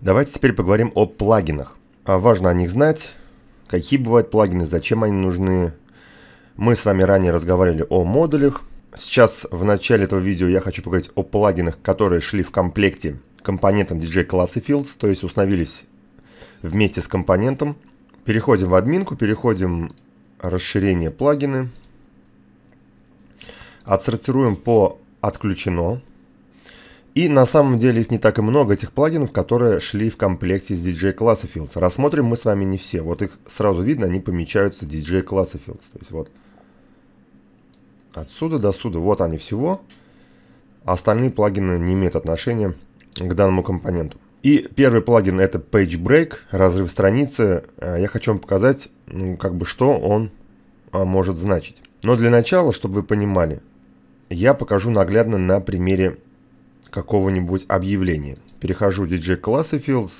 Давайте теперь поговорим о плагинах. А важно о них знать, какие бывают плагины, зачем они нужны. Мы с вами ранее разговаривали о модулях. Сейчас в начале этого видео я хочу поговорить о плагинах, которые шли в комплекте компонентом DJ Class и Fields, то есть установились вместе с компонентом. Переходим в админку, переходим расширение плагины. Отсортируем по отключено. И на самом деле их не так и много, этих плагинов, которые шли в комплекте с DJ класса Рассмотрим мы с вами не все. Вот их сразу видно, они помечаются DJ класса То есть вот отсюда до сюда, вот они всего. Остальные плагины не имеют отношения к данному компоненту. И первый плагин это Page Break, разрыв страницы. Э, я хочу вам показать, ну, как бы что он а, может значить. Но для начала, чтобы вы понимали, я покажу наглядно на примере какого-нибудь объявления. Перехожу в DJ классы Fields,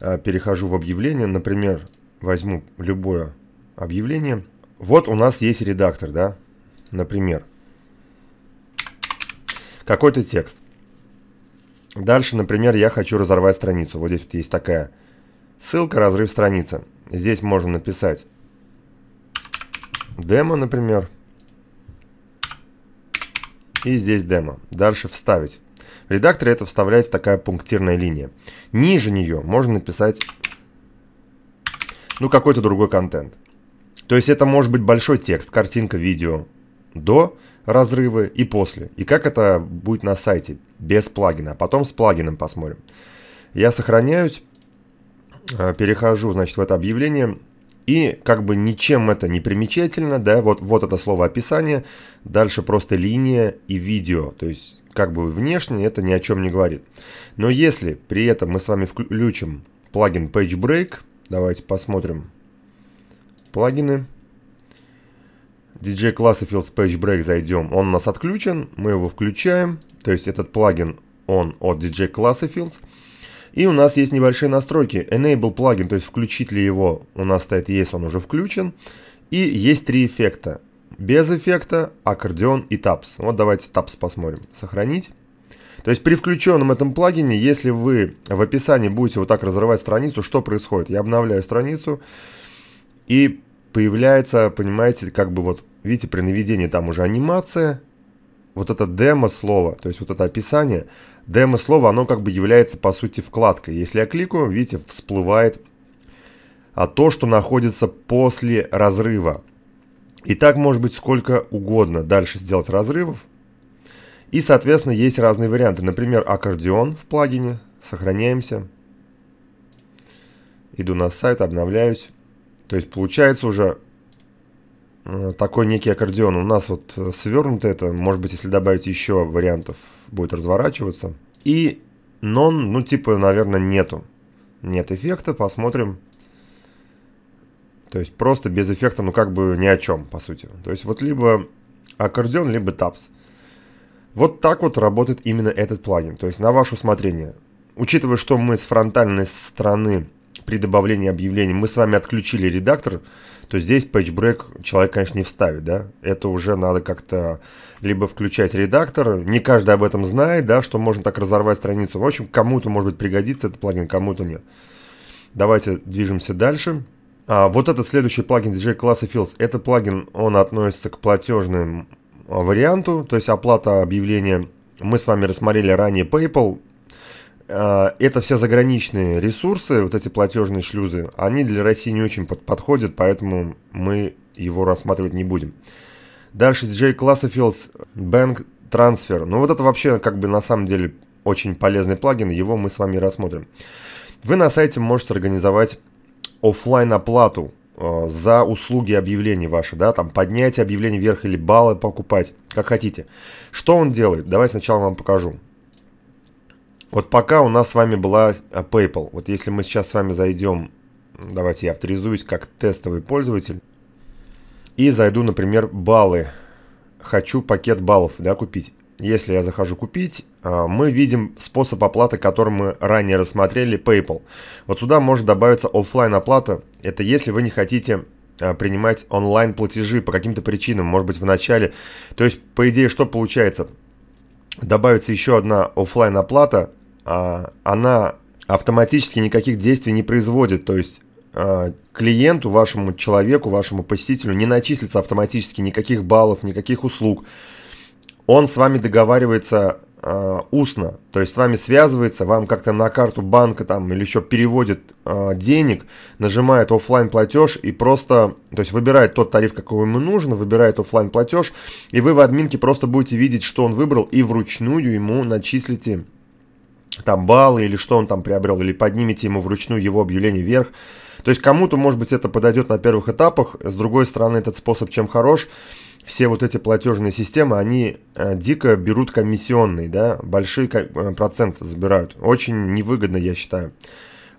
э, перехожу в объявление, например, возьму любое объявление. Вот у нас есть редактор, да, например, какой-то текст. Дальше, например, я хочу разорвать страницу. Вот здесь вот есть такая ссылка «Разрыв страницы». Здесь можно написать демо, например, и здесь демо. Дальше вставить редакторе это вставляется такая пунктирная линия. Ниже нее можно написать ну какой-то другой контент. То есть это может быть большой текст, картинка, видео до разрыва и после. И как это будет на сайте без плагина, а потом с плагином посмотрим. Я сохраняюсь, э, перехожу, значит, в это объявление, и как бы ничем это не примечательно, да, вот, вот это слово описание, дальше просто линия и видео, то есть как бы внешне это ни о чем не говорит. Но если при этом мы с вами включим плагин PageBreak, давайте посмотрим плагины, DJ класса Fields PageBreak зайдем, он у нас отключен, мы его включаем, то есть этот плагин, он от DJ класса Fields. И у нас есть небольшие настройки. Enable плагин, то есть включить ли его, у нас стоит есть, он уже включен. И есть три эффекта без эффекта, аккордеон и tabs. Вот давайте tabs посмотрим. Сохранить. То есть при включенном этом плагине, если вы в описании будете вот так разрывать страницу, что происходит? Я обновляю страницу и появляется, понимаете, как бы вот, видите, при наведении там уже анимация, вот это демо-слово, то есть вот это описание, демо-слово, оно как бы является по сути вкладкой. Если я кликаю, видите, всплывает а то, что находится после разрыва. И так может быть сколько угодно дальше сделать разрывов. И, соответственно, есть разные варианты. Например, аккордеон в плагине. Сохраняемся. Иду на сайт, обновляюсь. То есть получается уже э, такой некий аккордеон. У нас вот э, свернуто это. Может быть, если добавить еще вариантов, будет разворачиваться. И нон, ну типа, наверное, нету. Нет эффекта. Посмотрим. То есть просто без эффекта, ну как бы ни о чем, по сути. То есть вот либо аккордеон, либо тапс. Вот так вот работает именно этот плагин, то есть на ваше усмотрение. Учитывая, что мы с фронтальной стороны при добавлении объявлений мы с вами отключили редактор, то здесь пейджбрек человек, конечно, не вставит, да. Это уже надо как-то либо включать редактор, не каждый об этом знает, да, что можно так разорвать страницу. В общем, кому-то, может пригодиться этот плагин, кому-то нет. Давайте движемся дальше. Дальше. А, вот этот следующий плагин DJ класса Fields, этот плагин, он относится к платежным а, варианту, то есть оплата объявления. Мы с вами рассмотрели ранее PayPal. А, это все заграничные ресурсы, вот эти платежные шлюзы, они для России не очень под, подходят, поэтому мы его рассматривать не будем. Дальше DJ класса Fields Bank Transfer. Ну вот это вообще как бы на самом деле очень полезный плагин, его мы с вами рассмотрим. Вы на сайте можете организовать офлайн оплату э, за услуги объявлений ваши, да, там поднять объявление вверх или баллы покупать, как хотите. Что он делает? Давай сначала вам покажу. Вот пока у нас с вами была э, PayPal, вот если мы сейчас с вами зайдем, давайте я авторизуюсь как тестовый пользователь, и зайду, например, баллы, хочу пакет баллов, да, купить если я захожу купить, э, мы видим способ оплаты, который мы ранее рассмотрели, PayPal. Вот сюда может добавиться офлайн оплата. Это если вы не хотите э, принимать онлайн платежи по каким-то причинам, может быть в начале. То есть, по идее, что получается? Добавится еще одна офлайн оплата, а, она автоматически никаких действий не производит, то есть э, клиенту, вашему человеку, вашему посетителю не начислится автоматически никаких баллов, никаких услуг он с вами договаривается э, устно, то есть с вами связывается, вам как-то на карту банка там или еще переводит э, денег, нажимает офлайн платеж и просто, то есть выбирает тот тариф, какой ему нужен, выбирает офлайн платеж, и вы в админке просто будете видеть, что он выбрал, и вручную ему начислите там баллы или что он там приобрел, или поднимите ему вручную его объявление вверх. То есть кому-то, может быть, это подойдет на первых этапах, с другой стороны, этот способ чем хорош, все вот эти платежные системы, они э, дико берут комиссионный, да, большие э, проценты забирают. Очень невыгодно, я считаю,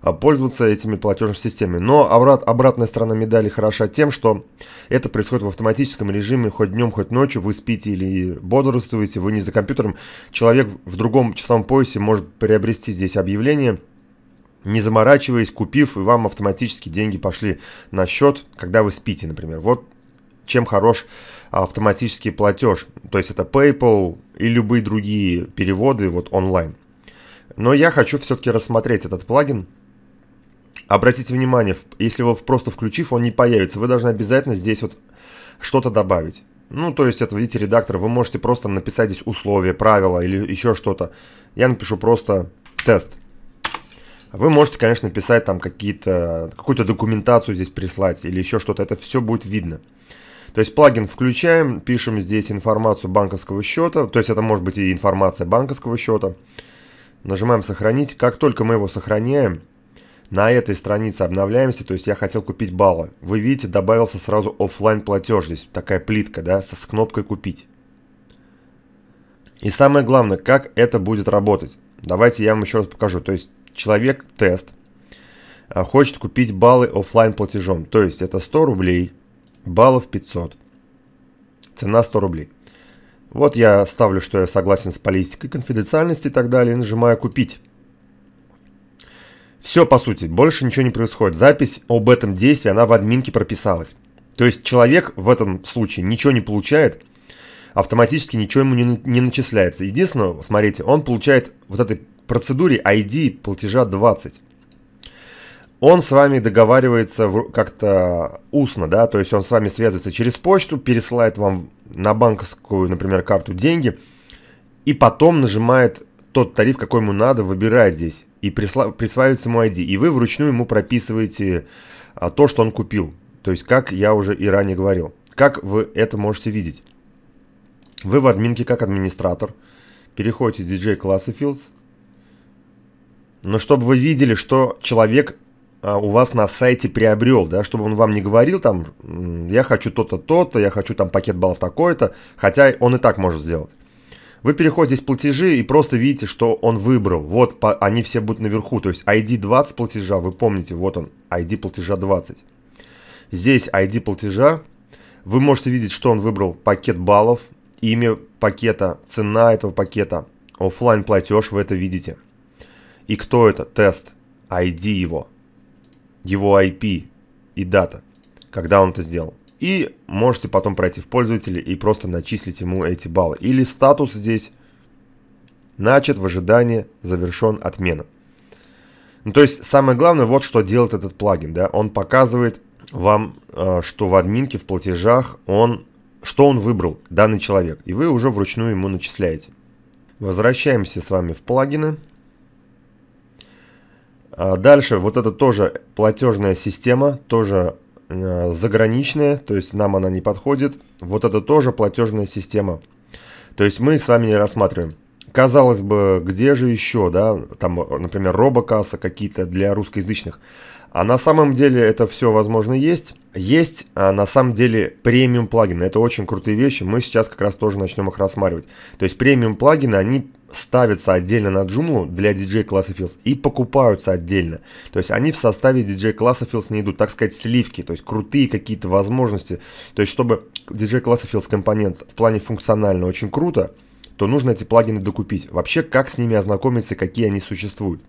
э, пользоваться этими платежными системами. Но обрат, обратная сторона медали хороша тем, что это происходит в автоматическом режиме, хоть днем, хоть ночью, вы спите или бодрствуете, вы не за компьютером. Человек в другом часовом поясе может приобрести здесь объявление, не заморачиваясь, купив, и вам автоматически деньги пошли на счет, когда вы спите, например. Вот чем хорош автоматический платеж. То есть это PayPal и любые другие переводы вот онлайн. Но я хочу все-таки рассмотреть этот плагин. Обратите внимание, если его просто включив, он не появится. Вы должны обязательно здесь вот что-то добавить. Ну, то есть, это, видите, редактор, вы можете просто написать здесь условия, правила или еще что-то. Я напишу просто тест. Вы можете, конечно, писать там какие-то, какую-то документацию здесь прислать или еще что-то. Это все будет видно. То есть плагин включаем, пишем здесь информацию банковского счета, то есть это может быть и информация банковского счета. Нажимаем «Сохранить». Как только мы его сохраняем, на этой странице обновляемся, то есть я хотел купить баллы. Вы видите, добавился сразу офлайн платеж здесь, такая плитка, да, с, с кнопкой «Купить». И самое главное, как это будет работать. Давайте я вам еще раз покажу. То есть человек тест а, хочет купить баллы офлайн платежом. То есть это 100 рублей – Баллов 500. Цена 100 рублей. Вот я ставлю, что я согласен с политикой конфиденциальности и так далее, нажимаю «Купить». Все, по сути, больше ничего не происходит. Запись об этом действии, она в админке прописалась. То есть человек в этом случае ничего не получает, автоматически ничего ему не, не начисляется. Единственное, смотрите, он получает вот этой процедуре ID платежа 20 он с вами договаривается как-то устно, да, то есть он с вами связывается через почту, пересылает вам на банковскую, например, карту деньги, и потом нажимает тот тариф, какой ему надо, выбирает здесь, и присла- присваивается ему ID, и вы вручную ему прописываете а, то, что он купил, то есть как я уже и ранее говорил. Как вы это можете видеть? Вы в админке как администратор, переходите в DJ классы Fields, но чтобы вы видели, что человек а, у вас на сайте приобрел, да, чтобы он вам не говорил там, я хочу то-то, то-то, я хочу там пакет баллов такой-то, хотя он и так может сделать. Вы переходите здесь платежи и просто видите, что он выбрал. Вот по, они все будут наверху, то есть ID 20 платежа, вы помните, вот он, ID платежа 20. Здесь ID платежа, вы можете видеть, что он выбрал пакет баллов, имя пакета, цена этого пакета, офлайн платеж, вы это видите. И кто это? Тест, ID его его IP и дата, когда он это сделал. И можете потом пройти в пользователи и просто начислить ему эти баллы. Или статус здесь начат в ожидании, завершен отмена. Ну, то есть самое главное, вот что делает этот плагин. Да? Он показывает вам, э, что в админке, в платежах он, что он выбрал, данный человек. И вы уже вручную ему начисляете. Возвращаемся с вами в плагины. А дальше вот это тоже платежная система, тоже э, заграничная, то есть нам она не подходит. Вот это тоже платежная система. То есть мы их с вами не рассматриваем. Казалось бы, где же еще, да, там, например, робокасса какие-то для русскоязычных. А на самом деле это все, возможно, есть. Есть, а на самом деле, премиум плагины. Это очень крутые вещи. Мы сейчас как раз тоже начнем их рассматривать. То есть премиум плагины, они ставятся отдельно на Joomla для DJ класса Fields и покупаются отдельно. То есть они в составе DJ класса Fields не идут, так сказать, сливки, то есть крутые какие-то возможности. То есть чтобы DJ класса Fields компонент в плане функционально очень круто, то нужно эти плагины докупить. Вообще, как с ними ознакомиться, какие они существуют.